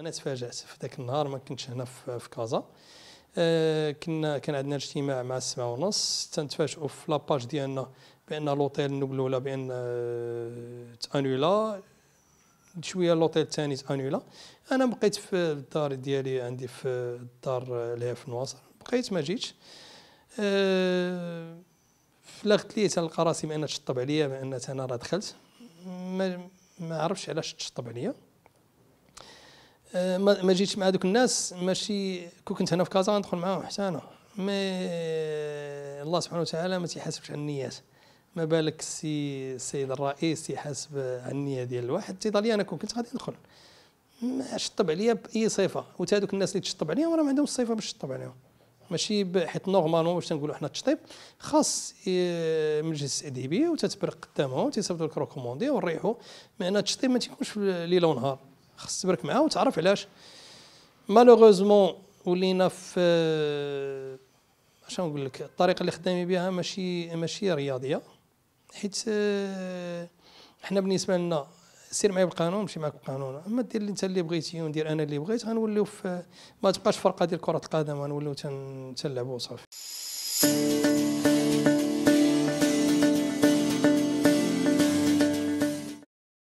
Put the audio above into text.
انا تفاجات في ذاك النهار ما كنتش هنا في كازا أه كنا كان عندنا اجتماع مع السبعة ونص تنتفاجئوا في لاباج ديالنا بان لوطيل نبلولا بان أه تانولا شويه لوطيل الثاني تانولا انا بقيت في الدار ديالي عندي في الدار اللي هي في نواصر بقيت ما جيتش أه في لاغت لي تلقى راسي بان تشطب عليا بان انا راه دخلت ما, ما عرفتش علاش تشطب عليا آه، ما جيتش مع دوك الناس ماشي كون كنت هنا في كازا ندخل معاهم حتى انا مي الله سبحانه وتعالى ما تيحاسبش على النيات ما بالك سي السيد الرئيس تيحاسب على النيه ديال الواحد تيضل انا كون كنت غادي ندخل ما شطب عليا باي صفه وتا دوك الناس اللي تشطب عليهم راه ما عندهمش الصفه باش تشطب عليهم ماشي حيت نورمالمون باش تنقولوا حنا التشطيب خاص آه، مجلس ادبي وتتبرق قدامهم تيصيفطوا لك روكوموندي ونريحوا معناها التشطيب ما تيكونش في ونهار خص تبارك معاه وتعرف علاش مالوغوزمون ولينا في اش نقول لك الطريقه اللي خدامين بها ماشي ماشي رياضيه حيت حنا بالنسبه لنا سير معايا بالقانون ماشي معاك بالقانون اما دير اللي انت اللي بغيتي وندير انا اللي بغيت غنوليو ما تبقاش فرقه ديال كره القدم غنوليو تنلعبوا وصافي